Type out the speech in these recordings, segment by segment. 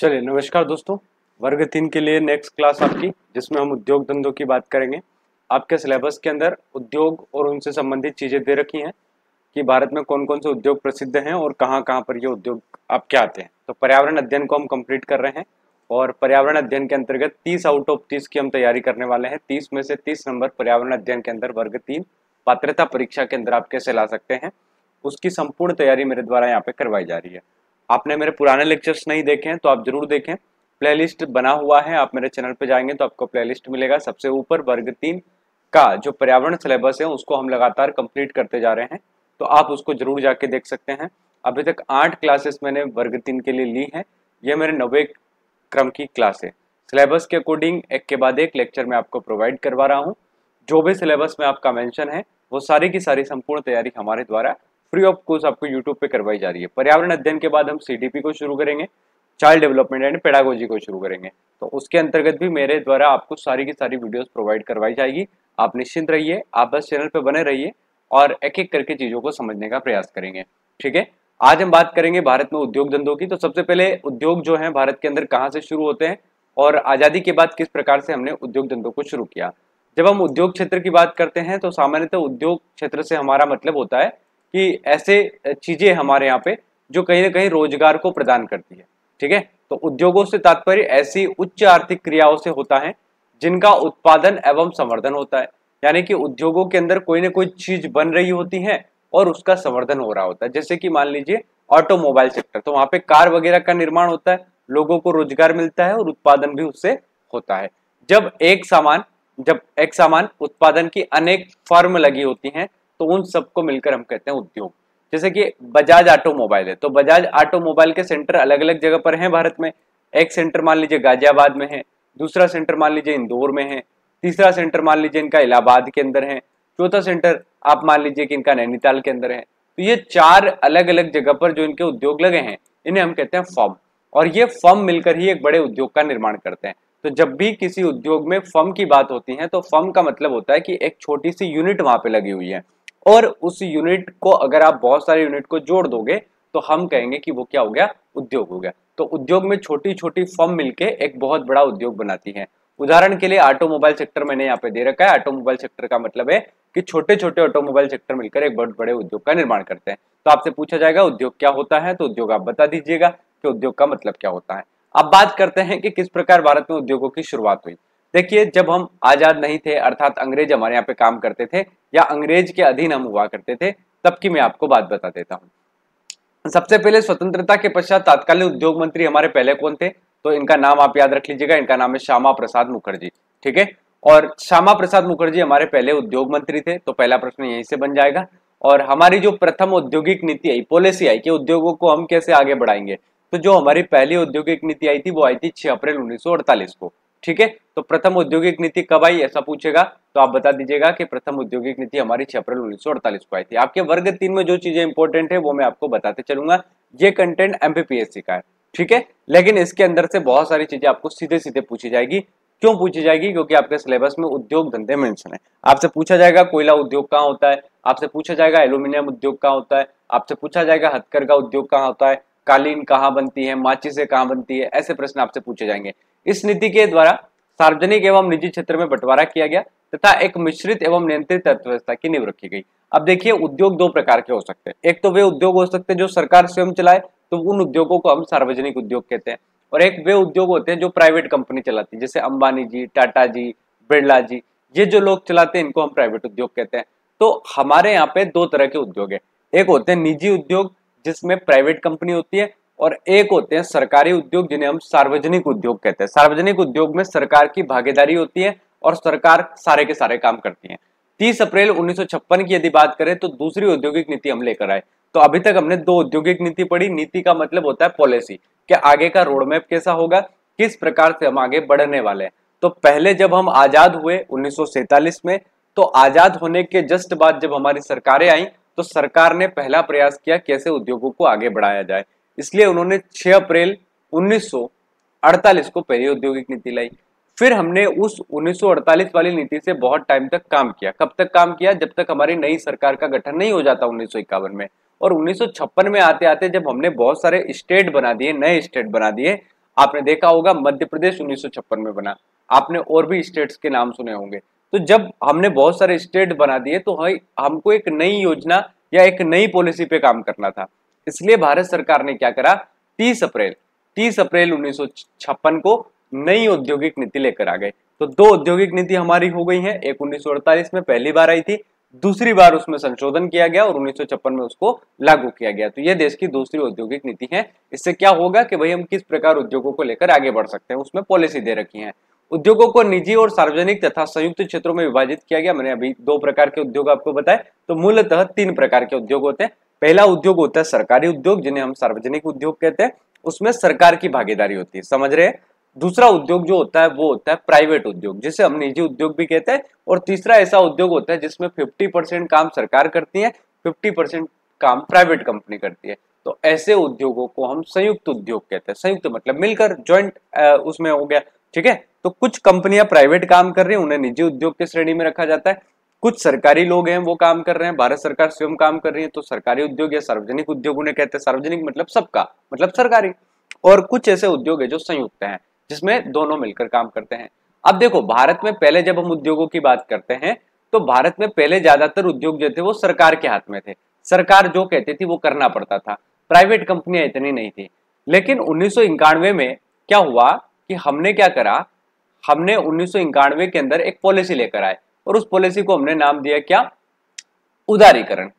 चलिए नमस्कार दोस्तों वर्ग तीन के लिए नेक्स्ट क्लास आपकी जिसमें हम उद्योग धंधों की बात करेंगे आपके सिलेबस के अंदर उद्योग और उनसे संबंधित चीज़ें दे रखी हैं कि भारत में कौन कौन से उद्योग प्रसिद्ध हैं और कहाँ कहां पर ये उद्योग आपके आते हैं तो पर्यावरण अध्ययन को हम कंप्लीट कर रहे हैं और पर्यावरण अध्ययन के अंतर्गत तीस आउट ऑफ तीस की हम तैयारी करने वाले हैं तीस में से तीस नंबर पर्यावरण अध्ययन के अंदर वर्ग तीन पात्रता परीक्षा के अंदर आप कैसे ला सकते हैं उसकी संपूर्ण तैयारी मेरे द्वारा यहाँ पे करवाई जा रही है आपने मेरे पुराने लेक्चर्स नहीं देखे हैं तो आप जरूर देखें प्लेलिस्ट बना हुआ है आप मेरे चैनल पर जाएंगे तो आपको प्लेलिस्ट मिलेगा सबसे ऊपर वर्ग तीन का जो पर्यावरण सिलेबस है उसको हम लगातार कंप्लीट करते जा रहे हैं तो आप उसको जरूर जाके देख सकते हैं अभी तक आठ क्लासेस मैंने वर्ग तीन के लिए ली हैं ये मेरे नब्बे क्रम की क्लास है सिलेबस के अकॉर्डिंग एक के बाद एक लेक्चर में आपको प्रोवाइड करवा रहा हूँ जो भी सिलेबस में आपका मैंशन है वो सारी की सारी संपूर्ण तैयारी हमारे द्वारा फ्री ऑफ कोर्स आपको यूट्यूब पे करवाई जा रही है पर्यावरण अध्ययन के बाद हम सीडीपी को शुरू करेंगे चाइल्ड डेवलपमेंट एंड पेडागोजी को शुरू करेंगे तो उसके अंतर्गत भी मेरे द्वारा आपको सारी की सारी वीडियोस प्रोवाइड करवाई जाएगी आप निश्चिंत रहिए आप बस चैनल पर बने रहिए और एक एक करके चीज़ों को समझने का प्रयास करेंगे ठीक है आज हम बात करेंगे भारत में उद्योग धंधों की तो सबसे पहले उद्योग जो है भारत के अंदर कहाँ से शुरू होते हैं और आज़ादी के बाद किस प्रकार से हमने उद्योग धंधों को शुरू किया जब हम उद्योग क्षेत्र की बात करते हैं तो सामान्यतः उद्योग क्षेत्र से हमारा मतलब होता है कि ऐसे चीज़ें हमारे यहाँ पे जो कहीं ना कहीं रोजगार को प्रदान करती है ठीक है तो उद्योगों से तात्पर्य ऐसी उच्च आर्थिक क्रियाओं से होता है जिनका उत्पादन एवं संवर्धन होता है यानी कि उद्योगों के अंदर कोई ना कोई चीज बन रही होती है और उसका संवर्धन हो रहा होता है जैसे कि मान लीजिए ऑटोमोबाइल सेक्टर तो वहां पे कार वगैरह का निर्माण होता है लोगों को रोजगार मिलता है और उत्पादन भी उससे होता है जब एक सामान जब एक सामान उत्पादन की अनेक फर्म लगी होती हैं तो उन सबको मिलकर हम कहते हैं उद्योग जैसे कि बजाज ऑटोमोबाइल है तो बजाज ऑटोमोबाइल के सेंटर अलग अलग जगह पर हैं भारत में एक सेंटर मान लीजिए गाजियाबाद में है दूसरा सेंटर मान लीजिए इंदौर में है तीसरा सेंटर मान लीजिए इनका इलाहाबाद के अंदर है चौथा सेंटर आप मान लीजिए कि इनका नैनीताल के अंदर है तो ये चार अलग अलग जगह पर जो इनके उद्योग लगे हैं इन्हें हम कहते हैं फॉर्म और ये फर्म मिलकर ही एक बड़े उद्योग का निर्माण करते हैं तो जब भी किसी उद्योग में फर्म की बात होती है तो फर्म का मतलब होता है कि एक छोटी सी यूनिट वहां पे लगी हुई है और उस यूनिट को अगर आप बहुत सारे यूनिट को जोड़ दोगे तो हम कहेंगे कि वो क्या हो गया उद्योग हो गया तो उद्योग में छोटी छोटी फर्म मिलके एक बहुत बड़ा उद्योग बनाती है उदाहरण के लिए ऑटोमोबाइल सेक्टर मैंने यहाँ पे दे रखा है ऑटोमोबाइल सेक्टर का मतलब है कि छोटे छोटे ऑटोमोबाइल सेक्टर मिलकर एक बहुत बड़े उद्योग का निर्माण करते हैं तो आपसे पूछा जाएगा उद्योग क्या होता है तो उद्योग आप बता दीजिएगा कि उद्योग का मतलब क्या होता है अब बात करते हैं कि किस प्रकार भारत में उद्योगों की शुरुआत हुई देखिए जब हम आज़ाद नहीं थे अर्थात अंग्रेज हमारे यहाँ पे काम करते थे या अंग्रेज के अधीन हम हुआ करते थे तब की मैं आपको बात बता देता हूँ सबसे पहले स्वतंत्रता के पश्चात तात्कालीन उद्योग मंत्री हमारे पहले कौन थे तो इनका नाम आप याद रख लीजिएगा इनका नाम है श्यामा प्रसाद मुखर्जी ठीक है और श्यामा प्रसाद मुखर्जी हमारे पहले उद्योग मंत्री थे तो पहला प्रश्न यहीं से बन जाएगा और हमारी जो प्रथम औद्योगिक नीति आई पॉलिसी आई कि उद्योगों को हम कैसे आगे बढ़ाएंगे तो जो हमारी पहली औद्योगिक नीति आई थी वो आई थी छह अप्रैल उन्नीस को ठीक है तो प्रथम औद्योगिक नीति कब आई ऐसा पूछेगा तो आप बता दीजिएगा कि प्रथम औद्योगिक नीति हमारी छह अप्रैल उन्नीस को आई थी आपके वर्ग तीन में जो चीजें इंपॉर्टेंट है वो मैं आपको बताते चलूंगा ये कंटेंट एमपीपीएससी का है ठीक है लेकिन इसके अंदर से बहुत सारी चीजें आपको सीधे सीधे पूछी जाएगी क्यों पूछी जाएगी क्योंकि आपके सिलेबस में उद्योग धंधे मेंशन है आपसे पूछा जाएगा कोयला उद्योग कहाँ होता है आपसे पूछा जाएगा एल्यूमिनियम उद्योग कहाँ होता है आपसे पूछा जाएगा हथकर का उद्योग कहाँ होता है कालीन कहाँ बनती है माची से कहाँ बनती है ऐसे प्रश्न आपसे पूछे जाएंगे इस नीति के द्वारा सार्वजनिक एवं निजी क्षेत्र में बंटवारा किया गया तथा एक मिश्रित एवं नियंत्रित अर्थव्यवस्था की नींव रखी गई अब देखिए उद्योग दो प्रकार के हो सकते हैं एक तो वे उद्योग हो सकते हैं जो सरकार स्वयं चलाए तो उन उद्योगों को हम सार्वजनिक उद्योग कहते हैं और एक वे उद्योग होते हैं जो प्राइवेट कंपनी चलाती है जैसे अंबानी जी टाटा जी बिरला जी ये जो लोग चलाते हैं इनको हम प्राइवेट उद्योग कहते हैं तो हमारे यहाँ पे दो तरह के उद्योग है एक होते हैं निजी उद्योग जिसमें प्राइवेट कंपनी होती है और एक होते हैं सरकारी उद्योग जिन्हें हम सार्वजनिक उद्योग कहते हैं सार्वजनिक उद्योग में सरकार की भागीदारी होती है और सरकार सारे के सारे काम करती है तीस अप्रैल उन्नीस की यदि बात करें तो दूसरी औद्योगिक नीति हम लेकर आए तो अभी तक हमने दो औद्योगिक नीति पढ़ी नीति का मतलब होता है पॉलिसी कि आगे का रोडमैप कैसा होगा किस प्रकार से हम आगे बढ़ने वाले हैं तो पहले जब हम आजाद हुए उन्नीस में तो आजाद होने के जस्ट बाद जब हमारी सरकारें आई तो सरकार ने पहला प्रयास किया कैसे उद्योगों को आगे बढ़ाया जाए इसलिए उन्होंने 6 अप्रैल 1948 को पहली औद्योगिक नीति लाई फिर हमने उस 1948 वाली नीति से बहुत टाइम तक काम किया कब तक काम किया जब तक हमारी नई सरकार का गठन नहीं हो जाता उन्नीस में और उन्नीस में आते आते जब हमने बहुत सारे स्टेट बना दिए नए स्टेट बना दिए आपने देखा होगा मध्य प्रदेश उन्नीस में बना आपने और भी स्टेट्स के नाम सुने होंगे तो जब हमने बहुत सारे स्टेट बना दिए तो हमको एक नई योजना या एक नई पॉलिसी पे काम करना था इसलिए भारत सरकार ने क्या करा 30 अप्रैल 30 अप्रैल उन्नीस को नई औद्योगिक नीति लेकर आ गए तो दो औद्योगिक नीति हमारी हो गई है एक उन्नीस में पहली बार आई थी दूसरी बार उसमें संशोधन किया गया और उन्नीस में उसको लागू किया गया तो यह देश की दूसरी औद्योगिक नीति है इससे क्या होगा कि भाई हम किस प्रकार उद्योगों को लेकर आगे बढ़ सकते हैं उसमें पॉलिसी दे रखी है उद्योगों को निजी और सार्वजनिक तथा संयुक्त क्षेत्रों में विभाजित किया गया मैंने अभी दो प्रकार के उद्योग आपको बताए तो मूलतः तीन प्रकार के उद्योग होते हैं पहला उद्योग होता है सरकारी उद्योग जिन्हें हम सार्वजनिक उद्योग कहते हैं उसमें सरकार की भागीदारी होती है समझ रहे हैं दूसरा उद्योग जो होता है वो होता है प्राइवेट उद्योग जिसे हम निजी उद्योग भी कहते हैं और तीसरा ऐसा उद्योग होता है जिसमें 50 परसेंट काम सरकार करती है 50 परसेंट काम प्राइवेट कंपनी करती है तो ऐसे उद्योगों को हम संयुक्त उद्योग कहते हैं संयुक्त मतलब मिलकर ज्वाइंट उसमें हो गया ठीक है तो कुछ कंपनियां प्राइवेट काम कर रही हैं उन्हें निजी उद्योग की श्रेणी में रखा जाता है कुछ सरकारी लोग हैं वो काम कर रहे हैं भारत सरकार स्वयं काम कर रही है तो सरकारी उद्योग या सार्वजनिक उद्योग उन्हें कहते हैं सार्वजनिक मतलब सबका मतलब सरकारी और कुछ ऐसे उद्योग है जो संयुक्त हैं जिसमें दोनों मिलकर काम करते हैं अब देखो भारत में पहले जब हम उद्योगों की बात करते हैं तो भारत में पहले ज्यादातर उद्योग जो थे वो सरकार के हाथ में थे सरकार जो कहती थी वो करना पड़ता था प्राइवेट कंपनियां इतनी नहीं थी लेकिन उन्नीस में क्या हुआ कि हमने क्या करा हमने उन्नीस के अंदर एक पॉलिसी लेकर आए और उस पॉलिसी को हमने नाम दिया क्या उदारीकरण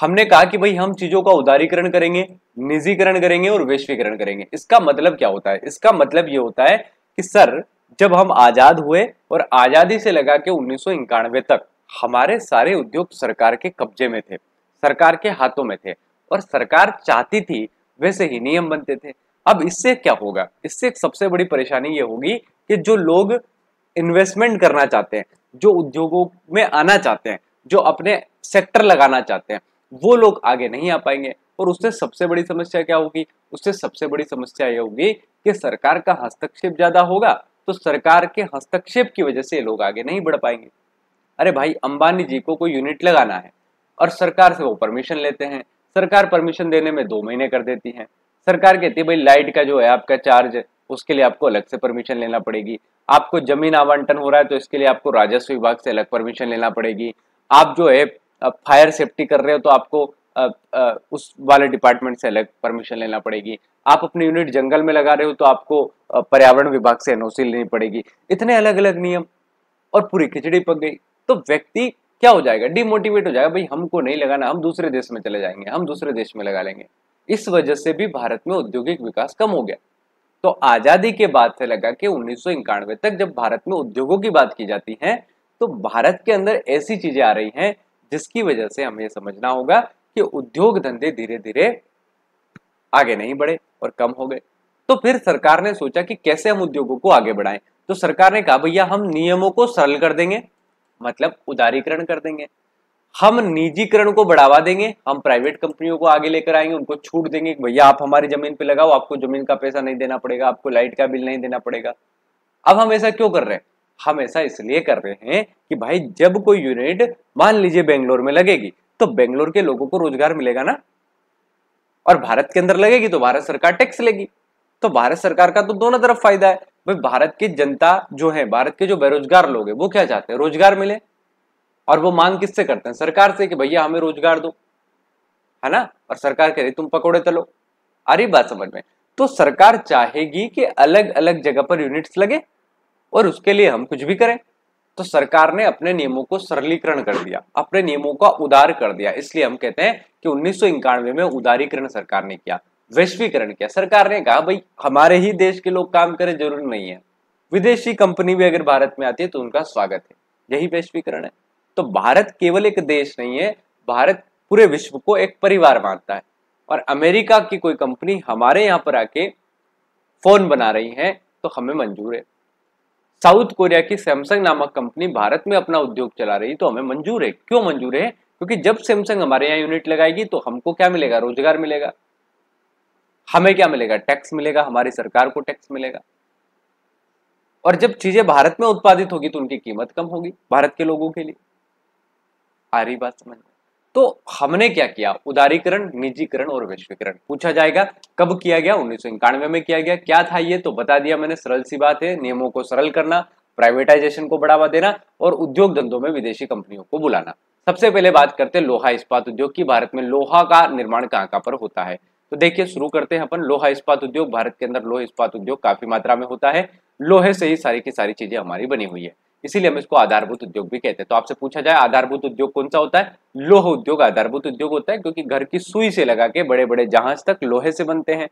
हमने कहा कि भाई हम चीजों का उदारीकरण करेंगे निजीकरण करेंगे और वैश्वीकरण करेंगे इसका मतलब क्या होता है इसका मतलब ये होता है कि सर जब हम आजाद हुए और आजादी से लगा के उन्नीस तक हमारे सारे उद्योग सरकार के कब्जे में थे सरकार के हाथों में थे और सरकार चाहती थी वैसे ही नियम बनते थे अब इससे क्या होगा इससे सबसे बड़ी परेशानी ये होगी कि जो लोग इन्वेस्टमेंट करना चाहते हैं जो उद्योगों में आना चाहते हैं जो अपने सेक्टर लगाना चाहते हैं वो लोग आगे नहीं आ पाएंगे और उससे सबसे बड़ी समस्या क्या होगी उससे सबसे बड़ी समस्या ये होगी कि सरकार का हस्तक्षेप ज़्यादा होगा तो सरकार के हस्तक्षेप की वजह से लोग आगे नहीं बढ़ पाएंगे अरे भाई अंबानी जी को कोई यूनिट लगाना है और सरकार से वो परमिशन लेते हैं सरकार परमिशन देने में दो महीने कर देती है सरकार कहती है भाई लाइट का जो है आपका चार्ज उसके लिए आपको अलग से परमिशन लेना पड़ेगी आपको जमीन आवंटन हो रहा है तो इसके लिए आपको राजस्व विभाग से अलग परमिशन लेना पड़ेगी आप जो है फायर सेफ्टी कर रहे हो तो आपको उस वाले डिपार्टमेंट से अलग परमिशन लेना पड़ेगी आप अपनी यूनिट जंगल में लगा रहे हो तो आपको पर्यावरण विभाग से एनओसी लेनी पड़ेगी इतने अलग अलग नियम और पूरी खिचड़ी पक गई तो व्यक्ति क्या हो जाएगा डिमोटिवेट हो जाएगा भाई हमको नहीं लगाना हम दूसरे देश में चले जाएंगे हम दूसरे देश में लगा लेंगे इस वजह से भी भारत में औद्योगिक विकास कम हो गया तो आजादी के बाद से लगा कि उन्नीस तक जब भारत में उद्योगों की बात की जाती है तो भारत के अंदर ऐसी चीजें आ रही हैं जिसकी वजह से हमें समझना होगा कि उद्योग धंधे धीरे धीरे आगे नहीं बढ़े और कम हो गए तो फिर सरकार ने सोचा कि कैसे हम उद्योगों को आगे बढ़ाएं तो सरकार ने कहा भैया हम नियमों को सरल कर देंगे मतलब उदारीकरण कर देंगे हम निजीकरण को बढ़ावा देंगे हम प्राइवेट कंपनियों को आगे लेकर आएंगे उनको छूट देंगे भैया आप हमारी जमीन पे लगाओ आपको जमीन का पैसा नहीं देना पड़ेगा आपको लाइट का बिल नहीं देना पड़ेगा अब हम ऐसा क्यों कर रहे हैं हम ऐसा इसलिए कर रहे हैं कि भाई जब कोई यूनिट मान लीजिए बेंगलोर में लगेगी तो बेंगलोर के लोगों को रोजगार मिलेगा ना और भारत के अंदर लगेगी तो भारत सरकार टैक्स लेगी तो भारत सरकार का तो दोनों तरफ फायदा है भाई भारत की जनता जो है भारत के जो बेरोजगार लोग हैं वो क्या चाहते हैं रोजगार मिले और वो मांग किससे करते हैं सरकार से कि भैया हमें रोजगार दो है ना और सरकार कह रही तुम पकौड़े तलो अरे बात समझ में तो सरकार चाहेगी कि अलग अलग जगह पर यूनिट्स लगे और उसके लिए हम कुछ भी करें तो सरकार ने अपने नियमों को सरलीकरण कर दिया अपने नियमों का उदार कर दिया इसलिए हम कहते हैं कि उन्नीस में उदारीकरण सरकार ने किया वैश्वीकरण किया सरकार ने कहा भाई हमारे ही देश के लोग काम करें जरूर नहीं है विदेशी कंपनी भी अगर भारत में आती है तो उनका स्वागत है यही वैश्वीकरण है तो भारत केवल एक देश नहीं है भारत पूरे विश्व को एक परिवार मानता है और अमेरिका की कोई कंपनी हमारे यहाँ पर आके फोन बना रही है तो हमें मंजूर है साउथ कोरिया की सैमसंग नामक कंपनी भारत में अपना उद्योग चला रही तो हमें मंजूर है क्यों मंजूर है क्योंकि जब सैमसंग हमारे यहाँ यूनिट लगाएगी तो हमको क्या मिलेगा रोजगार मिलेगा हमें क्या मिलेगा टैक्स मिलेगा हमारी सरकार को टैक्स मिलेगा और जब चीजें भारत में उत्पादित होगी तो उनकी कीमत कम होगी भारत के लोगों के लिए आ रही बात समझ में तो हमने क्या किया उदारीकरण निजीकरण और वैश्वीकरण पूछा जाएगा कब किया गया उन्नीस में किया गया क्या था ये तो बता दिया मैंने सरल सी बात है नियमों को सरल करना प्राइवेटाइजेशन को बढ़ावा देना और उद्योग धंधों में विदेशी कंपनियों को बुलाना सबसे पहले बात करते हैं लोहा इस्पात उद्योग की भारत में लोहा का निर्माण कहाँ कहाँ पर होता है तो देखिए शुरू करते हैं अपन लोहा इस्पात उद्योग भारत के अंदर लोहा इस्पात उद्योग काफी मात्रा में होता है लोहे से ही सारी की सारी चीजें हमारी बनी हुई है इसीलिए हम इसको आधारभूत उद्योग भी कहते हैं तो आपसे पूछा जाए आधारभूत उद्योग कौन सा होता है लोह उद्योग आधारभूत उद्योग होता है क्योंकि घर की सुई से लगा के बड़े बड़े जहाज तक लोहे से बनते हैं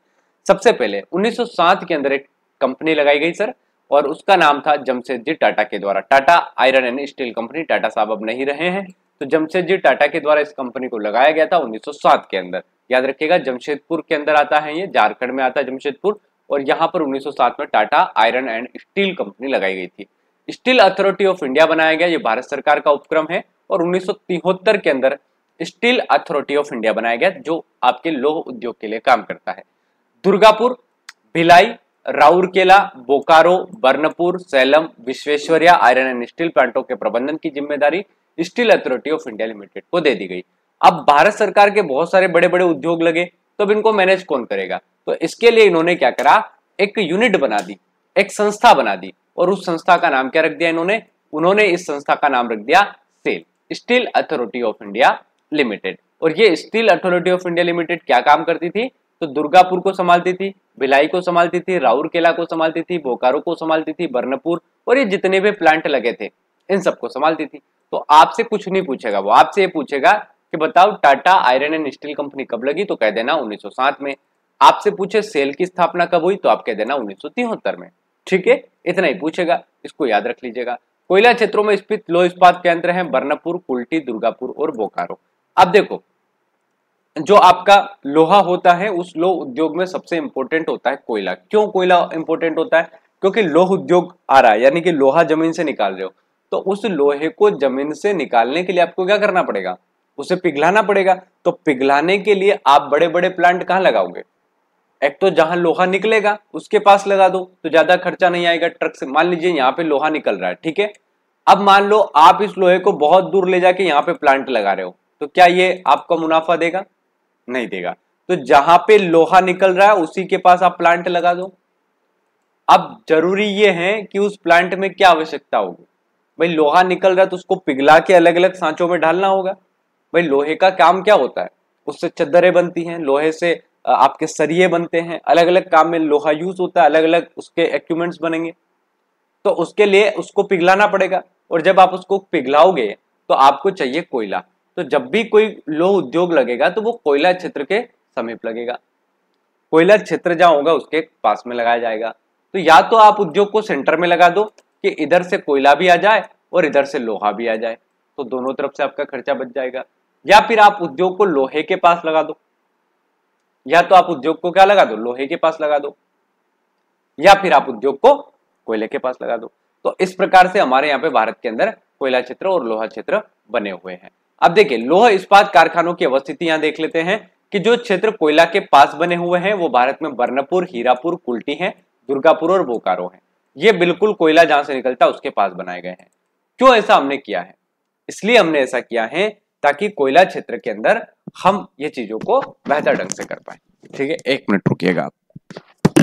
सबसे पहले 1907 के अंदर एक कंपनी लगाई गई सर और उसका नाम था जमशेद जी टाटा के द्वारा Tata iron and steel company Tata साहब अब नहीं रहे हैं तो जमशेद जी टाटा के द्वारा इस कंपनी को लगाया गया था उन्नीस के अंदर याद रखिएगा जमशेदपुर के अंदर आता है ये झारखंड में आता है जमशेदपुर और यहाँ पर 1907 में Tata iron and steel company लगाई गई थी स्टील अथॉरिटी ऑफ इंडिया बनाया गया ये भारत सरकार का उपक्रम है और उन्नीस के अंदर स्टील अथॉरिटी ऑफ इंडिया बनाया गया जो आपके लोह उद्योग के लिए काम करता है Durgapur Bhilai Rourkela Bokaro Burnpur Salem Visvesvaraya iron and steel प्लांटों के प्रबंधन की जिम्मेदारी steel authority of India limited को दे दी गई अब भारत सरकार के बहुत सारे बड़े बड़े उद्योग लगे तो अब इनको मैनेज कौन करेगा तो इसके लिए इन्होंने क्या करा एक यूनिट बना दी एक संस्था बना दी और उस संस्था का नाम क्या रख दिया इन्होंने उन्होंने इस संस्था का नाम रख दिया SAIL steel authority of India limited और ये steel authority of India limited क्या काम करती थी तो दुर्गापुर को संभालती थी भिलाई को संभालती थी राउरकेला को संभालती थी बोकारो को संभालती थी बर्नपुर और ये जितने भी प्लांट लगे थे इन सबको संभालती थी तो आपसे कुछ नहीं पूछेगा वो आपसे ये पूछेगा कि बताओ Tata iron and steel company कब लगी तो कह देना 1907 में आपसे पूछे सेल की स्थापना कब हुई तो आप कह देना उन्नीस में ठीक है इतना ही पूछेगा इसको याद रख लीजिएगा कोयला क्षेत्रों में स्थित लो इस्पात केंद्र है बर्नापुर कुल्टी दुर्गापुर और बोकारो अब देखो जो आपका लोहा होता है उस लोह उद्योग में सबसे इंपोर्टेंट होता है कोयला क्यों कोयला इंपोर्टेंट होता है क्योंकि लोह उद्योग आ रहा है यानी कि लोहा जमीन से निकाल रहे हो तो उस लोहे को जमीन से निकालने के लिए आपको क्या करना पड़ेगा उसे पिघलाना पड़ेगा तो पिघलाने के लिए आप बड़े बड़े प्लांट कहाँ लगाओगे एक तो जहां लोहा निकलेगा उसके पास लगा दो तो ज्यादा खर्चा नहीं आएगा ट्रक से मान लीजिए यहाँ पे लोहा निकल रहा है ठीक है अब मान लो आप इस लोहे को बहुत दूर ले जाके यहाँ पे प्लांट लगा रहे हो तो क्या ये आपको मुनाफा देगा नहीं देगा तो जहां पे लोहा निकल रहा है उसी के पास आप प्लांट लगा दो अब जरूरी ये है कि उस प्लांट में क्या आवश्यकता होगी भाई लोहा निकल रहा है तो उसको पिघला के अलग अलग सांचों में ढालना होगा भाई लोहे का काम क्या होता है उससे चद्दरें बनती हैं लोहे से आपके सरिये बनते हैं अलग अलग काम में लोहा यूज होता है अलग अलग उसके एक्यूमेंट्स बनेंगे तो उसके लिए उसको पिघलाना पड़ेगा और जब आप उसको पिघलाओगे तो आपको चाहिए कोयला तो जब भी कोई लोह उद्योग लगेगा तो वो कोयला क्षेत्र के समीप लगेगा कोयला क्षेत्र जहाँ होगा उसके पास में लगाया जाएगा तो या तो आप उद्योग को सेंटर में लगा दो कि इधर से कोयला भी आ जाए और इधर से लोहा भी आ जाए तो दोनों तरफ से आपका खर्चा बच जाएगा या फिर आप उद्योग को लोहे के पास लगा दो या तो आप उद्योग को क्या लगा दो लोहे के पास लगा दो या फिर आप उद्योग को कोयले के पास लगा दो तो इस प्रकार से हमारे यहाँ पे भारत के अंदर कोयला क्षेत्र और लोहा क्षेत्र बने हुए हैं अब देखिए लोह इस्पात कारखानों की अवस्थिति यहाँ देख लेते हैं कि जो क्षेत्र कोयला के पास बने हुए हैं वो भारत में बर्नपुर हीरापुर कुल्टी है दुर्गापुर और बोकारो है ये बिल्कुल कोयला जहां से निकलता है उसके पास बनाए गए हैं क्यों ऐसा हमने किया है इसलिए हमने ऐसा किया है ताकि कोयला क्षेत्र के अंदर हम ये चीजों को बेहतर ढंग से कर पाए ठीक है एक मिनट रुकिएगा आप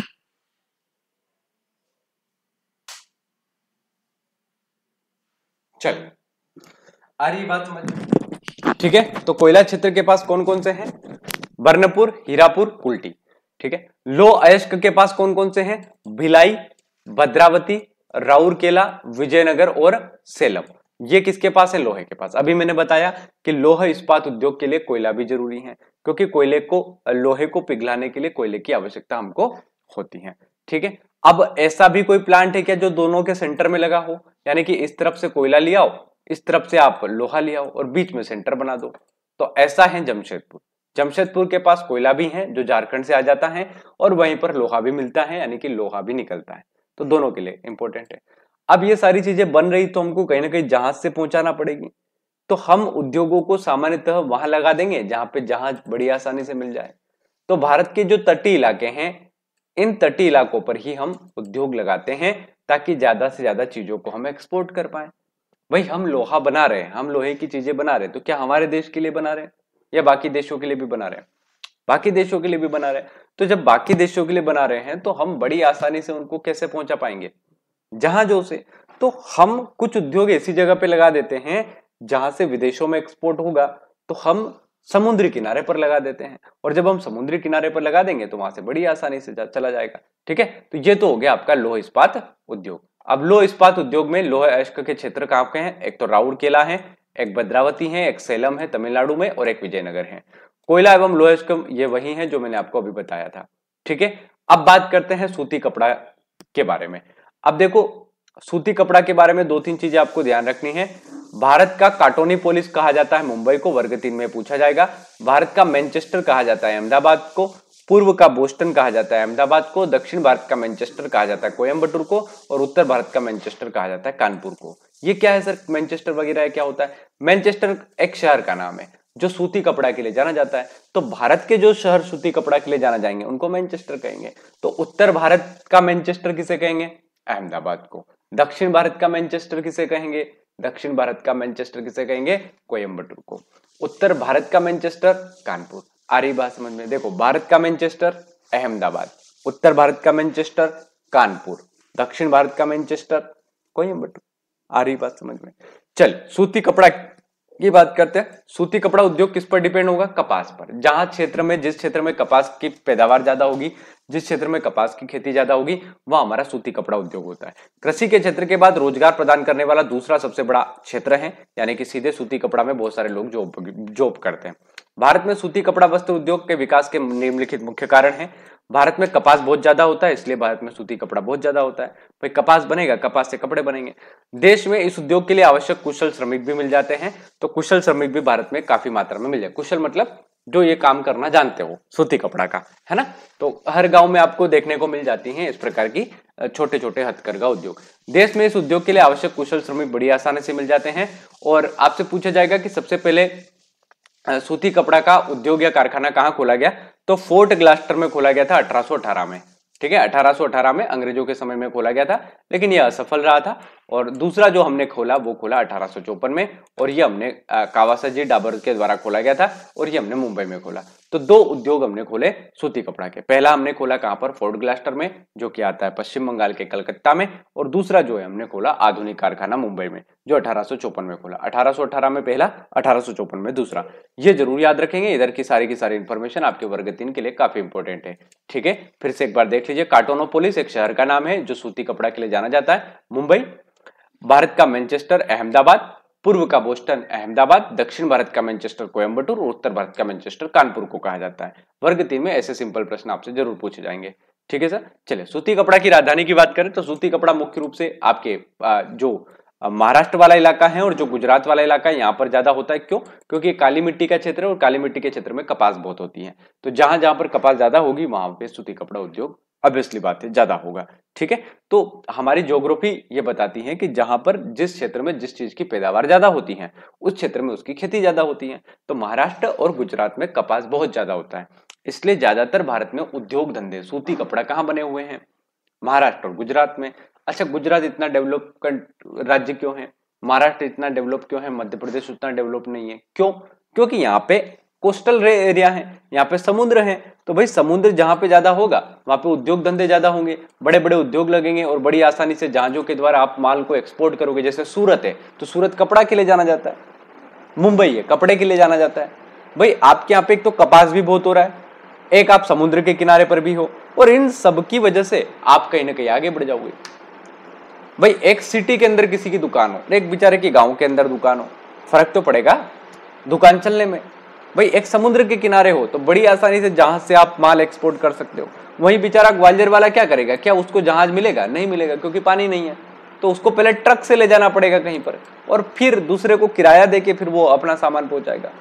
चल आ रही बात समझ ठीक है तो कोयला क्षेत्र के पास कौन कौन से हैं बर्नपुर हीरापुर कुल्टी ठीक है लो अयस्क के पास कौन कौन से हैं भिलाई भद्रावती राउरकेला विजयनगर और सेलम ये किसके पास है लोहे के पास अभी मैंने बताया कि लोह इस्पात उद्योग के लिए कोयला भी जरूरी है क्योंकि कोयले को लोहे को पिघलाने के लिए कोयले की आवश्यकता हमको होती है ठीक है अब ऐसा भी कोई प्लांट है क्या जो दोनों के सेंटर में लगा हो यानी कि इस तरफ से कोयला लिया हो इस तरफ से आप लोहा लिया हो और बीच में सेंटर बना दो तो ऐसा है जमशेदपुर जमशेदपुर के पास कोयला भी है जो झारखंड से आ जाता है और वहीं पर लोहा भी मिलता है यानी कि लोहा भी निकलता है तो दोनों के लिए इंपॉर्टेंट है अब ये सारी चीजें बन रही तो हमको कहीं ना कहीं जहाज से पहुंचाना पड़ेगी तो हम उद्योगों को सामान्यतः वहां लगा देंगे जहां पे जहाज बड़ी आसानी से मिल जाए तो भारत के जो तटीय इलाके हैं इन तटीय इलाकों पर ही हम उद्योग लगाते हैं ताकि ज्यादा से ज्यादा चीजों को हम एक्सपोर्ट कर पाए भाई हम लोहा बना रहे हैं हम लोहे की चीजें बना रहे हैं तो क्या हमारे देश के लिए बना रहे हैं या बाकी देशों के लिए भी बना रहे हैं बाकी देशों के लिए भी बना रहे हैं तो जब बाकी देशों के लिए बना रहे हैं तो हम बड़ी आसानी से उनको कैसे पहुंचा पाएंगे जहां जो से तो हम कुछ उद्योग ऐसी जगह पे लगा देते हैं जहां से विदेशों में एक्सपोर्ट होगा तो हम समुद्री किनारे पर लगा देते हैं और जब हम समुद्री किनारे पर लगा देंगे तो वहां से बड़ी आसानी से जा, चला जाएगा ठीक है तो ये तो हो गया आपका लोह इस्पात उद्योग अब लोह इस्पात उद्योग में लोह अयस्क के क्षेत्र कहाँ के हैं एक तो राउरकेला है एक भद्रावती है एक सेलम है तमिलनाडु में और एक विजयनगर है कोयला एवं लोह अयस्क ये वही है जो मैंने आपको अभी बताया था ठीक है अब बात करते हैं सूती कपड़ा के बारे में अब देखो सूती कपड़ा के बारे में दो तीन चीजें आपको ध्यान रखनी है भारत का काटोनी पोलिस कहा जाता है मुंबई को वर्ग तीन में पूछा जाएगा भारत का मैनचेस्टर कहा जाता है अहमदाबाद को पूर्व का बोस्टन कहा जाता है अहमदाबाद को दक्षिण भारत का मैनचेस्टर कहा जाता है कोयम्बटूर को और उत्तर भारत का मैनचेस्टर कहा जाता है कानपुर को ये क्या है सर मैनचेस्टर वगैरह क्या होता है मैनचेस्टर एक शहर का नाम है जो सूती कपड़ा के लिए जाना जाता है तो भारत के जो शहर सूती कपड़ा के लिए जाना जाएंगे उनको मैनचेस्टर कहेंगे तो उत्तर भारत का मैनचेस्टर किसे कहेंगे अहमदाबाद को दक्षिण भारत का मैनचेस्टर किसे कहेंगे दक्षिण भारत का मैनचेस्टर किसे कहेंगे कोयम्बटूर को उत्तर भारत का मैनचेस्टर कानपुर आ रही बात समझ में देखो भारत का मैनचेस्टर अहमदाबाद उत्तर भारत का मैनचेस्टर कानपुर दक्षिण भारत का मैनचेस्टर कोयम्बटूर आ रही बात समझ में चल सूती कपड़ा ये बात करते हैं सूती कपड़ा उद्योग किस पर डिपेंड होगा कपास पर जहां क्षेत्र में जिस क्षेत्र में कपास की पैदावार ज्यादा होगी जिस क्षेत्र में कपास की खेती ज्यादा होगी वह हमारा सूती कपड़ा उद्योग होता है कृषि के क्षेत्र के बाद रोजगार प्रदान करने वाला दूसरा सबसे बड़ा क्षेत्र है यानी कि सीधे सूती कपड़ा में बहुत सारे लोग जॉब जॉब करते हैं भारत में सूती कपड़ा वस्त्र उद्योग के विकास के निम्नलिखित मुख्य कारण है भारत में कपास बहुत ज्यादा होता है इसलिए भारत में सूती कपड़ा बहुत ज्यादा होता है भाई कपास बनेगा कपास से कपड़े बनेंगे देश में इस उद्योग के लिए आवश्यक कुशल श्रमिक भी मिल जाते हैं तो कुशल श्रमिक भी भारत में काफी मात्रा में मिल जाए कुशल मतलब जो ये काम करना जानते हो सूती कपड़ा का है ना तो हर गांव में आपको देखने को मिल जाती हैं इस प्रकार की छोटे छोटे हथकरघा उद्योग देश में इस उद्योग के लिए आवश्यक कुशल श्रमिक बड़ी आसानी से मिल जाते हैं और आपसे पूछा जाएगा कि सबसे पहले सूती कपड़ा का उद्योग या कारखाना कहाँ खोला गया तो फोर्ट ग्लास्टर में खोला गया था अठारह में ठीक है अठारह में अंग्रेजों के समय में खोला गया था लेकिन यह असफल रहा था और दूसरा जो हमने खोला वो खोला अठारह में और ये हमने कावासाजी डाबर के द्वारा खोला गया था और ये हमने मुंबई में खोला तो दो उद्योग हमने खोले सूती कपड़ा के पहला हमने खोला कहां पर फोर्ट ग्लास्टर में जो कि आता है पश्चिम बंगाल के कलकत्ता में और दूसरा जो है हमने खोला आधुनिक कारखाना मुंबई में जो अठारह में खोला अठारह में पहला अठारह में दूसरा ये जरूर याद रखेंगे इधर की सारी की सारी इंफॉर्मेशन आपके वर्ग तीन के लिए काफी इंपॉर्टेंट है ठीक है फिर से एक बार देख लीजिए कार्टोनोपोलिस एक शहर का नाम है जो सूती कपड़ा के लिए जाना जाता है मुंबई भारत का मैनचेस्टर अहमदाबाद पूर्व का बोस्टन अहमदाबाद दक्षिण भारत का मैनचेस्टर कोयम्बटूर और उत्तर भारत का मैनचेस्टर कानपुर को कहा जाता है वर्ग तीन में ऐसे सिंपल प्रश्न आपसे जरूर पूछे जाएंगे ठीक है सर चलिए सूती कपड़ा की राजधानी की बात करें तो सूती कपड़ा मुख्य रूप से आपके जो महाराष्ट्र वाला इलाका है और जो गुजरात वाला इलाका है यहाँ पर ज्यादा होता है क्यों क्योंकि काली मिट्टी का क्षेत्र है और काली मिट्टी के क्षेत्र में कपास बहुत होती है तो जहां जहां पर कपास ज्यादा होगी वहां पर सूती कपड़ा उद्योग ऑब्वियसली बात है ज्यादा होगा ठीक है तो हमारी ज्योग्राफी ये बताती है कि जहां पर जिस क्षेत्र में जिस चीज की पैदावार ज्यादा होती है उस क्षेत्र में उसकी खेती ज्यादा होती है तो महाराष्ट्र और गुजरात में कपास बहुत ज्यादा होता है इसलिए ज्यादातर भारत में उद्योग धंधे सूती कपड़ा कहाँ बने हुए हैं महाराष्ट्र और गुजरात में अच्छा गुजरात इतना डेवलप राज्य क्यों है महाराष्ट्र इतना डेवलप क्यों है मध्य प्रदेश उतना डेवलप नहीं है क्यों क्योंकि यहाँ पे कोस्टल एरिया है यहाँ पे समुद्र है तो भाई समुद्र जहाँ पे ज्यादा होगा वहाँ पे उद्योग धंधे ज्यादा होंगे बड़े बड़े उद्योग लगेंगे और बड़ी आसानी से जहाजों के द्वारा आप माल को एक्सपोर्ट करोगे जैसे सूरत है तो सूरत कपड़ा के लिए जाना जाता है मुंबई है कपड़े के लिए जाना जाता है भाई आपके यहाँ पे एक तो कपास भी बहुत हो रहा है एक आप समुद्र के किनारे पर भी हो और इन सब की वजह से आप कहीं ना कहीं आगे बढ़ जाओगे भाई एक सिटी के अंदर किसी की दुकान हो एक बेचारे की गांव के अंदर दुकान हो फर्क तो पड़ेगा दुकान चलने में भाई एक समुद्र के किनारे हो तो बड़ी आसानी से जहाज से आप माल एक्सपोर्ट कर सकते हो वही बेचारा ग्वालियर वाला क्या करेगा क्या उसको जहाज मिलेगा नहीं मिलेगा क्योंकि पानी नहीं है तो उसको पहले ट्रक से ले जाना पड़ेगा कहीं पर और फिर दूसरे को किराया दे के फिर वो अपना सामान पहुंचाएगा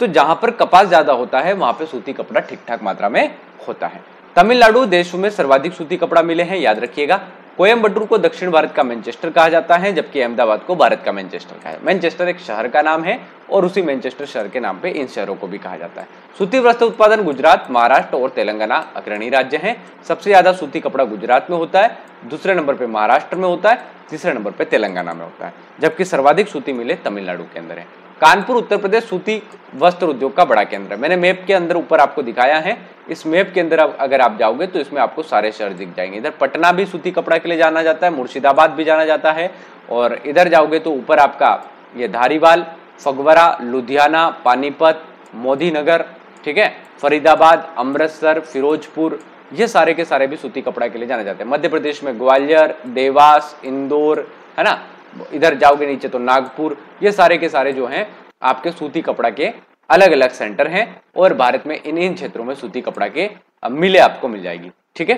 तो जहां पर कपास ज्यादा होता है वहां पर सूती कपड़ा ठीक ठाक मात्रा में होता है तमिलनाडु देश में सर्वाधिक सूती कपड़ा मिले हैं याद रखिएगा कोयम्बटूर को दक्षिण भारत का मैनचेस्टर कहा जाता है जबकि अहमदाबाद को भारत का मैनचेस्टर कहा जाता है मैनचेस्टर एक शहर का नाम है और उसी मैनचेस्टर शहर के नाम पे इन शहरों को भी कहा जाता है सूती वस्त्र उत्पादन गुजरात महाराष्ट्र और तेलंगाना अग्रणी राज्य हैं सबसे ज्यादा सूती कपड़ा गुजरात में होता है दूसरे नंबर पे महाराष्ट्र में होता है तीसरे नंबर पे तेलंगाना में होता है जबकि सर्वाधिक सूती मिले तमिलनाडु के अंदर है कानपुर उत्तर प्रदेश सूती वस्त्र उद्योग का बड़ा केंद्र है मैंने मैप के अंदर ऊपर आपको दिखाया है इस मैप के अंदर अगर आप जाओगे तो इसमें आपको सारे शहर दिख जाएंगे इधर पटना भी सूती कपड़ा के लिए जाना जाता है मुर्शिदाबाद भी जाना जाता है और इधर जाओगे तो ऊपर आपका ये धारीवाल फगवरा लुधियाना पानीपत मोदी नगर ठीक है फरीदाबाद अमृतसर फिरोजपुर ये सारे के सारे भी सूती कपड़ा के लिए जाना जाते हैं मध्य प्रदेश में ग्वालियर देवास इंदौर है ना इधर जाओगे नीचे तो नागपुर ये सारे के सारे जो हैं आपके सूती कपड़ा के अलग अलग सेंटर हैं और भारत में इन इन क्षेत्रों में सूती कपड़ा के मिले आपको मिल जाएगी ठीक है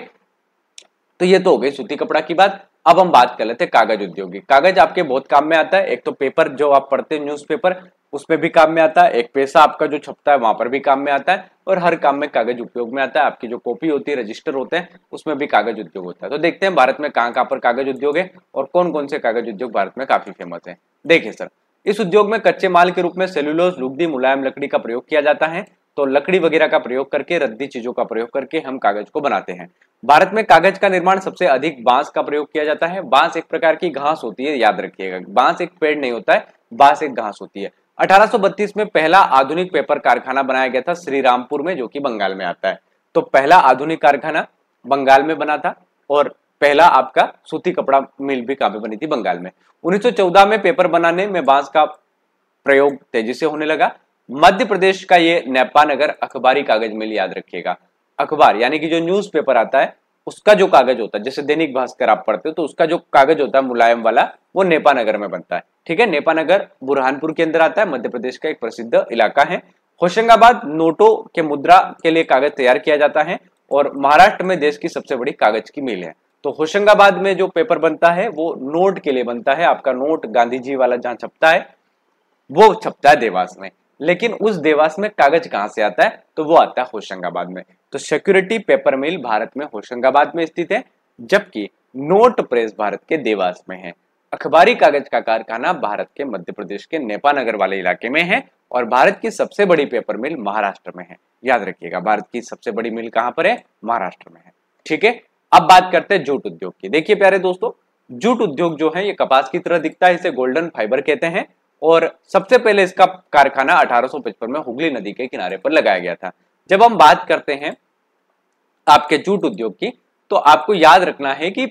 तो ये तो हो गई सूती कपड़ा की बात अब हम बात कर लेते हैं कागज उद्योग की कागज आपके बहुत काम में आता है एक तो पेपर जो आप पढ़ते हैं न्यूज़पेपर उसमें भी काम में आता है एक पैसा आपका जो छपता है वहां पर भी काम में आता है और हर काम में कागज उपयोग में आता है आपकी जो कॉपी होती है रजिस्टर होते हैं उसमें भी कागज उद्योग होता है तो देखते हैं भारत में कहाँ कहाँ पर कागज उद्योग है और कौन कौन से कागज उद्योग भारत में काफी फेमस है देखिए सर इस उद्योग में कच्चे माल के रूप में सेल्यूलोस लुगदी मुलायम लकड़ी का प्रयोग किया जाता है तो लकड़ी वगैरह का प्रयोग करके रद्दी चीजों का प्रयोग करके हम कागज को बनाते हैं भारत में कागज का निर्माण सबसे अधिक बांस का प्रयोग किया जाता है बांस एक प्रकार की घास होती है याद रखिएगा बांस एक पेड़ नहीं होता है बांस एक घास होती है 1832 में पहला आधुनिक पेपर कारखाना बनाया गया था श्रीरामपुर में जो कि बंगाल में आता है तो पहला आधुनिक कारखाना बंगाल में बना था और पहला आपका सूती कपड़ा मिल भी काफी बनी थी बंगाल में 1914 में पेपर बनाने में बांस का प्रयोग तेजी से होने लगा मध्य प्रदेश का ये नेपानगर अखबारी कागज मिल याद रखिएगा अखबार यानी कि जो न्यूज़पेपर आता है उसका जो कागज होता है जैसे दैनिक भास्कर आप पढ़ते हो तो उसका जो कागज होता है मुलायम वाला वो नेपानगर में बनता है ठीक है नेपानगर बुरहानपुर के अंदर आता है मध्य प्रदेश का एक प्रसिद्ध इलाका है होशंगाबाद नोटो के मुद्रा के लिए कागज तैयार किया जाता है और महाराष्ट्र में देश की सबसे बड़ी कागज की मिल है तो होशंगाबाद में जो पेपर बनता है वो नोट के लिए बनता है आपका नोट गांधी जी वाला जहां छपता है वो छपता है देवास में लेकिन उस देवास में कागज कहां से आता है तो वो आता है होशंगाबाद में तो सिक्योरिटी पेपर मिल भारत में होशंगाबाद में स्थित है जबकि नोट प्रेस भारत के देवास में है अखबारी कागज का कारखाना भारत के मध्य प्रदेश के नेपानगर वाले इलाके में है और भारत की सबसे बड़ी पेपर मिल महाराष्ट्र में है याद रखिएगा भारत की सबसे बड़ी मिल कहां पर है महाराष्ट्र में है ठीक है अब बात करते हैं जूट उद्योग की देखिए प्यारे दोस्तों जूट उद्योग जो है ये कपास की तरह दिखता है इसे गोल्डन फाइबर कहते हैं और सबसे पहले इसका कारखाना 1855 में हुगली नदी के किनारे पर लगाया गया था जब हम बात करते हैं आपके जूट उद्योग की तो आपको याद रखना है कि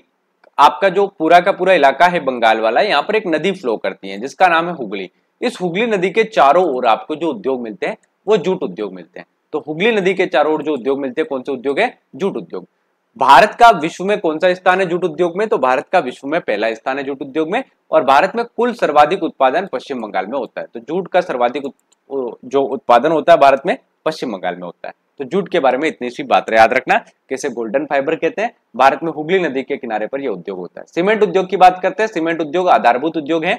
आपका जो पूरा का पूरा इलाका है बंगाल वाला यहाँ पर एक नदी फ्लो करती है जिसका नाम है हुगली इस हुगली नदी के चारों ओर आपको जो उद्योग मिलते हैं वो जूट उद्योग मिलते हैं तो हुगली नदी के चारों ओर जो उद्योग मिलते हैं कौन से उद्योग है जूट उद्योग भारत का विश्व में कौन सा स्थान है जूट उद्योग में तो भारत का विश्व में पहला स्थान है जूट उद्योग में और भारत में कुल सर्वाधिक उत्पादन पश्चिम बंगाल में होता है तो जूट का सर्वाधिक जो उत्पादन होता है भारत में पश्चिम बंगाल में होता है तो जूट के बारे में इतनी सी बात याद रखना कैसे गोल्डन फाइबर कहते हैं भारत में हुगली नदी के किनारे पर यह उद्योग होता है सीमेंट उद्योग की बात करते हैं सीमेंट उद्योग आधारभूत उद्योग है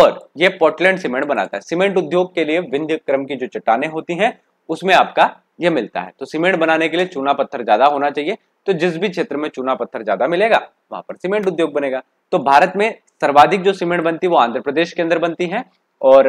और ये पोर्टलैंड सीमेंट बनाता है सीमेंट उद्योग के लिए विंध्य क्रम की जो चट्टाने होती हैं उसमें आपका ये मिलता है तो सीमेंट बनाने के लिए चूना पत्थर ज्यादा होना चाहिए तो जिस भी क्षेत्र में चूना पत्थर ज्यादा मिलेगा वहां पर सीमेंट उद्योग बनेगा तो भारत में सर्वाधिक जो सीमेंट बनती है वो आंध्र प्रदेश के अंदर बनती है और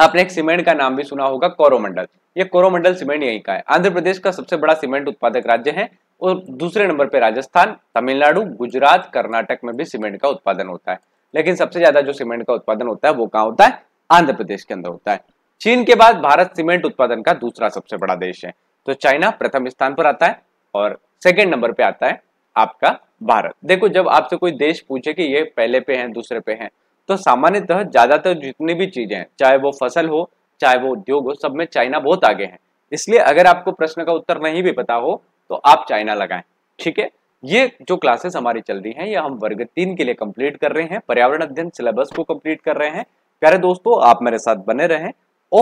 आपने एक सीमेंट का नाम भी सुना होगा कोरोमंडल ये कोरोमंडल सीमेंट यही का है आंध्र प्रदेश का सबसे बड़ा सीमेंट उत्पादक राज्य है और दूसरे नंबर पे राजस्थान तमिलनाडु गुजरात कर्नाटक में भी सीमेंट का उत्पादन होता है लेकिन सबसे ज्यादा जो सीमेंट का उत्पादन होता है वो कहाँ होता है आंध्र प्रदेश के अंदर होता है चीन के बाद भारत सीमेंट उत्पादन का दूसरा सबसे बड़ा देश है तो चाइना प्रथम स्थान पर आता है और सेकेंड नंबर पे आता है आपका भारत देखो जब आपसे कोई देश पूछे कि ये पहले पे है दूसरे पे है तो सामान्यतः ज्यादातर जितनी भी चीजें हैं चाहे वो फसल हो चाहे वो उद्योग हो सब में चाइना बहुत आगे है इसलिए अगर आपको प्रश्न का उत्तर नहीं भी पता हो तो आप चाइना लगाएं ठीक है ये जो क्लासेस हमारी चल रही हैं ये हम वर्ग तीन के लिए कंप्लीट कर रहे हैं पर्यावरण अध्ययन सिलेबस को कंप्लीट कर रहे हैं प्यारे दोस्तों आप मेरे साथ बने रहें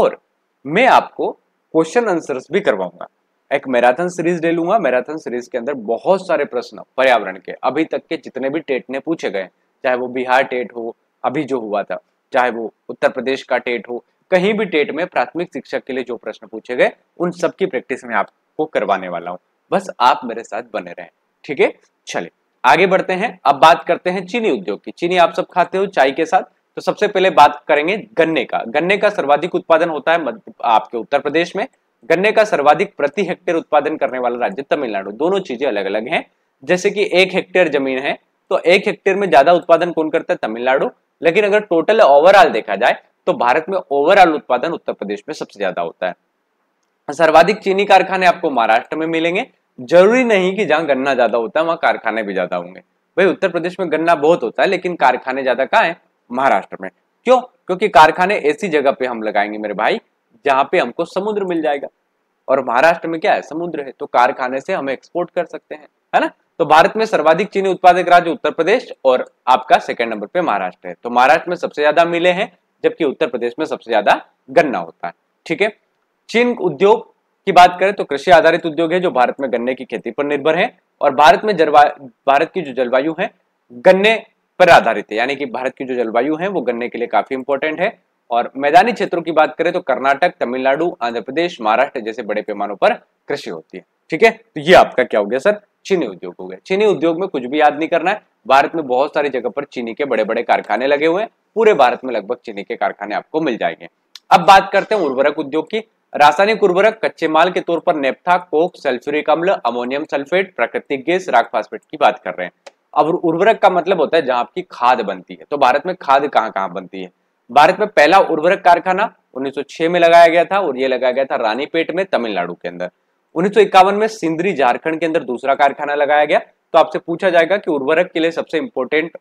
और मैं आपको क्वेश्चन आंसर्स भी करवाऊंगा एक मैराथन सीरीज ले लूंगा मैराथन सीरीज के अंदर बहुत सारे प्रश्न पर्यावरण के अभी तक के जितने भी टेट ने पूछे गए चाहे वो बिहार टेट हो अभी जो हुआ था चाहे वो उत्तर प्रदेश का टेट हो कहीं भी टेट में प्राथमिक शिक्षक के लिए जो प्रश्न पूछे गए उन सब की प्रैक्टिस में आपको करवाने वाला हूँ बस आप मेरे साथ बने रहें ठीक है चले आगे बढ़ते हैं अब बात करते हैं चीनी उद्योग की चीनी आप सब खाते हो चाय के साथ तो सबसे पहले बात करेंगे गन्ने का गन्ने का सर्वाधिक उत्पादन होता है आपके उत्तर प्रदेश में गन्ने का सर्वाधिक प्रति हेक्टेयर उत्पादन करने वाला राज्य तमिलनाडु दोनों चीजें अलग अलग हैं जैसे कि एक हेक्टेयर जमीन है तो एक हेक्टेयर में ज्यादा उत्पादन कौन करता है तमिलनाडु लेकिन अगर टोटल ओवरऑल देखा जाए तो भारत में ओवरऑल उत्पादन उत्तर प्रदेश में सबसे ज्यादा होता है सर्वाधिक चीनी कारखाने आपको महाराष्ट्र में मिलेंगे जरूरी नहीं कि जहां गन्ना ज्यादा होता है वहां कारखाने भी ज्यादा होंगे भाई उत्तर प्रदेश में गन्ना बहुत होता है लेकिन कारखाने ज्यादा कहाँ है महाराष्ट्र में क्यों क्योंकि कारखाने ऐसी जगह पे हम लगाएंगे मेरे भाई जहां पे हमको समुद्र मिल जाएगा और महाराष्ट्र में क्या है समुद्र है तो कारखाने से हम एक्सपोर्ट कर सकते हैं है ना तो भारत में सर्वाधिक चीनी उत्पादक राज्य उत्तर प्रदेश और आपका सेकंड नंबर पे महाराष्ट्र है तो महाराष्ट्र में सबसे ज्यादा मिले हैं जबकि उत्तर प्रदेश में सबसे ज्यादा गन्ना होता है ठीक है चीन उद्योग की बात करें तो कृषि आधारित उद्योग है जो भारत में गन्ने की खेती पर निर्भर है और भारत में भारत की जो जलवायु है गन्ने पर आधारित है यानी कि भारत की जो जलवायु है वो गन्ने के लिए काफी इंपॉर्टेंट है और मैदानी क्षेत्रों की बात करें तो कर्नाटक तमिलनाडु आंध्र प्रदेश महाराष्ट्र जैसे बड़े पैमानों पर कृषि होती है ठीक है तो ये आपका क्या हो गया सर चीनी उद्योग हो गया चीनी उद्योग में कुछ भी याद नहीं करना है भारत में बहुत सारी जगह पर चीनी के बड़े बड़े कारखाने लगे हुए हैं पूरे भारत में लगभग चीनी के कारखाने आपको मिल जाएंगे अब बात करते हैं उर्वरक उद्योग की रासायनिक उर्वरक कच्चे माल के तौर पर नेपथा कोक सल्फ्यूरिक अम्ल अमोनियम सल्फेट प्राकृतिक गैस राख फास्फेट की बात कर रहे हैं अब उर्वरक का मतलब होता है जहां आपकी खाद बनती है तो भारत में खाद कहाँ कहाँ बनती है भारत में पहला उर्वरक कारखाना 1906 में लगाया गया था और यह लगाया गया था रानीपेट में तमिलनाडु के अंदर उन्नीस में सिंदरी झारखंड के अंदर दूसरा कारखाना लगाया गया तो आपसे पूछा जाएगा कि उर्वरक के लिए सबसे इंपोर्टेंट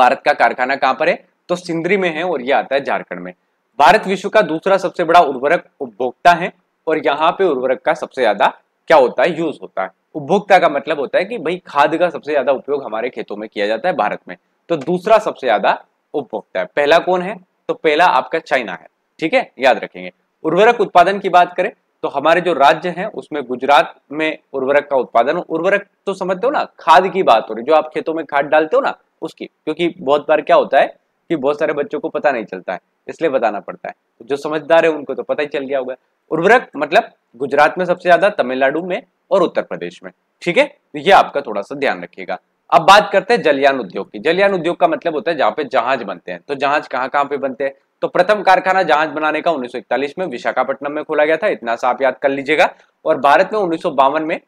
भारत का कारखाना कहां पर है तो सिंदरी में है और यह आता है झारखंड में भारत विश्व का दूसरा सबसे बड़ा उर्वरक उपभोक्ता है और यहाँ पे उर्वरक का सबसे ज्यादा क्या होता है यूज होता है उपभोक्ता का मतलब होता है कि भाई खाद का सबसे ज्यादा उपयोग हमारे खेतों में किया जाता है भारत में तो दूसरा सबसे ज्यादा उपभोक्ता है पहला कौन है तो पहला आपका चाइना है ठीक है याद रखेंगे उर्वरक उत्पादन की बात करें तो हमारे जो राज्य हैं उसमें गुजरात में उर्वरक का उत्पादन उर्वरक तो समझते हो ना खाद की बात हो रही जो आप खेतों में खाद डालते हो ना उसकी क्योंकि बहुत बार क्या होता है कि बहुत सारे बच्चों को पता नहीं चलता है इसलिए बताना पड़ता है तो जो समझदार है उनको तो पता ही चल गया होगा उर्वरक मतलब गुजरात में सबसे ज्यादा तमिलनाडु में और उत्तर प्रदेश में ठीक है ये आपका थोड़ा सा ध्यान रखिएगा अब बात करते हैं जलयान उद्योग की जलयान उद्योग का मतलब होता है जहां पे जहाज बनते हैं तो जहाज कहाँ कहाँ पे बनते हैं तो प्रथम कारखाना जहाज बनाने का 1941 में विशाखापट्टनम में खोला गया था इतना सा आप याद कर लीजिएगा और भारत में उन्नीस में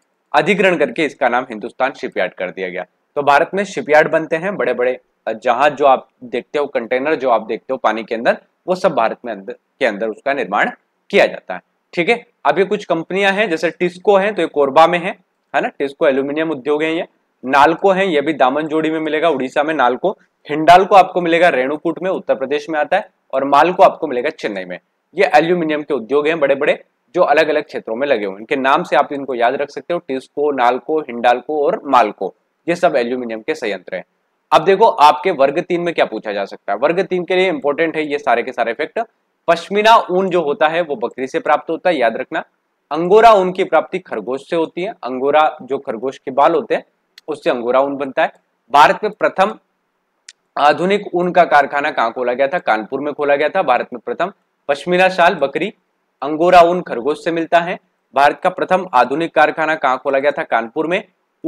अधिग्रहण करके इसका नाम हिंदुस्तान शिपयार्ड कर दिया गया तो भारत में शिपयार्ड बनते हैं बड़े बड़े जहाज जो आप देखते हो कंटेनर जो आप देखते हो पानी के अंदर वो सब भारत में अंदर के अंदर उसका निर्माण किया जाता है ठीक है अब ये कुछ कंपनियां हैं जैसे टिस्को है तो ये कोरबा में है है ना टिस्को एल्यूमिनियम उद्योग है ये नालको है ये भी दामन जोड़ी में मिलेगा उड़ीसा में नालको हिंडाल को आपको मिलेगा रेणुकूट में उत्तर प्रदेश में आता है और माल को आपको मिलेगा चेन्नई में ये एल्यूमिनियम के उद्योग हैं बड़े बड़े जो अलग अलग क्षेत्रों में लगे हुए इनके नाम से आप इनको याद रख सकते हो टिस्को नालको हिंडालको और मालको ये सब एल्यूमिनियम के संयंत्र हैं अब देखो आपके वर्ग तीन में क्या पूछा जा सकता है वर्ग तीन के लिए इंपॉर्टेंट है ये सारे के सारे इफेक्ट पश्मीना ऊन जो होता है वो बकरी से प्राप्त होता है याद रखना अंगोरा ऊन की प्राप्ति खरगोश से होती है अंगोरा जो खरगोश के बाल होते हैं उससे अंगोरा ऊन बनता है भारत में प्रथम आधुनिक ऊन का कारखाना कहाँ खोला गया था कानपुर में खोला गया था भारत में प्रथम पश्मीना शाल बकरी अंगोरा ऊन खरगोश से मिलता है भारत का प्रथम आधुनिक कारखाना कहाँ खोला गया था कानपुर में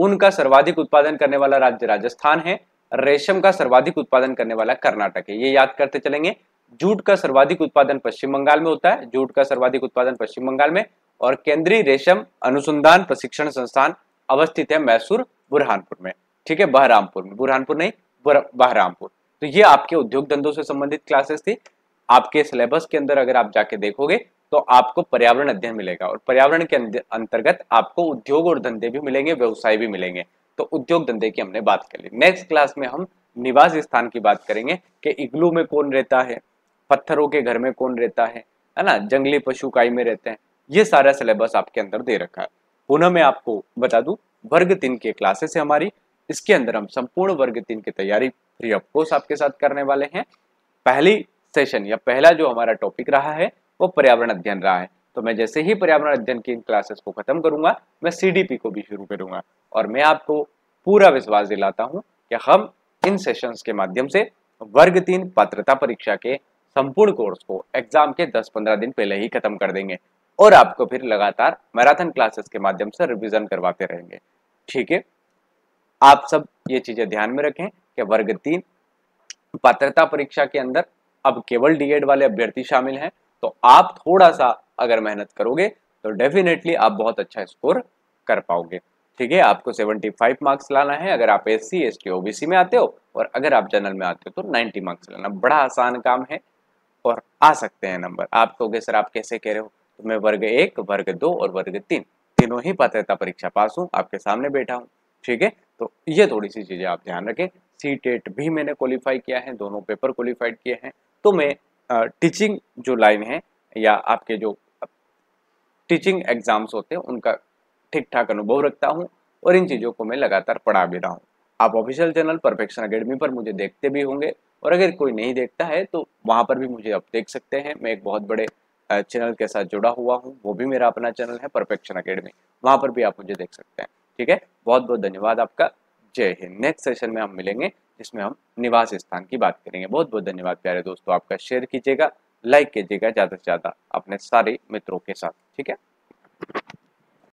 ऊन का सर्वाधिक उत्पादन करने वाला राज्य राजस्थान है रेशम का सर्वाधिक उत्पादन करने वाला कर्नाटक है ये याद करते चलेंगे जूट का सर्वाधिक उत्पादन पश्चिम बंगाल में होता है जूट का सर्वाधिक उत्पादन पश्चिम बंगाल में और केंद्रीय रेशम अनुसंधान प्रशिक्षण संस्थान अवस्थित है मैसूर बुरहानपुर में ठीक है बहरामपुर में बुरहानपुर नहीं बहरामपुर तो ये आपके उद्योग धंधों से संबंधित क्लासेस थी आपके सिलेबस के अंदर अगर आप जाके देखोगे तो आपको पर्यावरण अध्ययन मिलेगा और पर्यावरण के अंतर्गत आपको उद्योग और धंधे भी मिलेंगे व्यवसाय भी मिलेंगे तो उद्योग धंधे की हमने बात कर ली नेक्स्ट क्लास में हम निवास स्थान की बात करेंगे कि इग्लू में कौन रहता है पत्थरों के घर में कौन रहता है है ना जंगली पशु काई में रहते हैं ये सारा सिलेबस आपके अंदर दे रखा है पुनः मैं आपको बता दूं वर्ग तीन के क्लासेस है हमारी इसके अंदर हम संपूर्ण वर्ग तीन की तैयारी फ्री ऑफ कोर्स आपके साथ करने वाले हैं पहली सेशन या पहला जो हमारा टॉपिक रहा है वो पर्यावरण अध्ययन रहा है तो मैं जैसे ही पर्यावरण अध्ययन की इन क्लासेस को खत्म करूंगा मैं सीडीपी को भी शुरू करूंगा और मैं आपको पूरा विश्वास दिलाता हूं कि हम इन सेशंस के माध्यम से वर्ग तीन पात्रता परीक्षा के संपूर्ण कोर्स को एग्जाम के 10-15 दिन पहले ही खत्म कर देंगे और आपको फिर लगातार मैराथन क्लासेस के माध्यम से रिविजन करवाते रहेंगे ठीक है आप सब ये चीजें ध्यान में रखें कि वर्ग तीन पात्रता परीक्षा के अंदर अब केवल डीएड वाले अभ्यर्थी शामिल हैं तो आप थोड़ा सा अगर मेहनत करोगे तो डेफिनेटली आप बहुत अच्छा स्कोर कर पाओगे ठीक है आपको 75 मार्क्स लाना है अगर आप S C S T OBC में आते हो और अगर आप जनरल में आते हो तो 90 मार्क्स लाना बड़ा आसान काम है और आ सकते हैं नंबर आप कहोगे सर आप कैसे कह रहे हो तो मैं वर्ग एक वर्ग दो और वर्ग तीन तीनों ही पात्रता परीक्षा पास हूँ आपके सामने बैठा हूँ ठीक है तो ये थोड़ी सी चीज़ें आप ध्यान रखें सी टेट e भी मैंने क्वालिफाई किया है दोनों पेपर क्वालिफाइड किए हैं तो मैं टीचिंग जो लाइन है या आपके जो टीचिंग एग्जाम्स होते हैं उनका ठीक ठाक अनुभव रखता हूँ और इन चीज़ों को मैं लगातार पढ़ा भी रहा हूँ आप ऑफिशियल चैनल परफेक्शन अकेडमी पर मुझे देखते भी होंगे और अगर कोई नहीं देखता है तो वहां पर भी मुझे आप देख सकते हैं मैं एक बहुत बड़े चैनल के साथ जुड़ा हुआ हूँ वो भी मेरा अपना चैनल है परफेक्शन अकेडमी वहां पर भी आप मुझे देख सकते हैं ठीक है बहुत बहुत धन्यवाद आपका जय हिंद नेक्स्ट सेशन में हम मिलेंगे जिसमें हम निवास स्थान की बात करेंगे बहुत बहुत धन्यवाद प्यारे दोस्तों आपका शेयर कीजिएगा लाइक कीजिएगा ज़्यादा से ज़्यादा अपने सारे मित्रों के साथ ठीक है